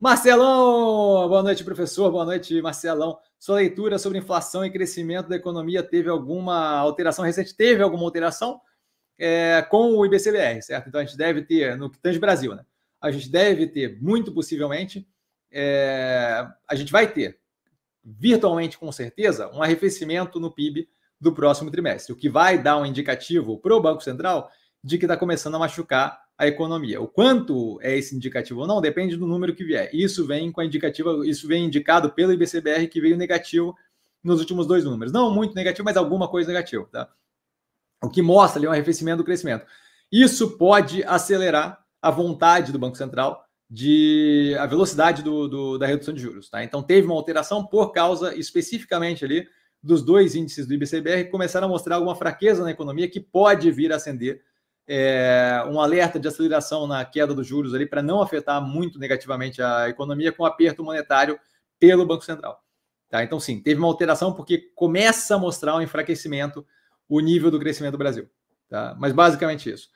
Marcelão, boa noite, professor. Boa noite, Marcelão. Sua leitura sobre inflação e crescimento da economia teve alguma alteração recente? Teve alguma alteração é, com o IBCBR, certo? Então a gente deve ter, no que tange Brasil, né? A gente deve ter, muito possivelmente, é, a gente vai ter, virtualmente com certeza, um arrefecimento no PIB do próximo trimestre, o que vai dar um indicativo para o Banco Central de que está começando a machucar a economia. O quanto é esse indicativo ou não depende do número que vier. Isso vem com a indicativa, isso vem indicado pelo IBCBR que veio negativo nos últimos dois números. Não muito negativo, mas alguma coisa negativa, tá? O que mostra ali um arrefecimento do crescimento. Isso pode acelerar a vontade do Banco Central de a velocidade do, do, da redução de juros. Tá? Então teve uma alteração por causa especificamente ali dos dois índices do IBCBR que começaram a mostrar alguma fraqueza na economia que pode vir a acender é, um alerta de aceleração na queda dos juros ali para não afetar muito negativamente a economia com aperto monetário pelo Banco Central. Tá? Então, sim, teve uma alteração porque começa a mostrar um enfraquecimento o nível do crescimento do Brasil. Tá? Mas basicamente isso.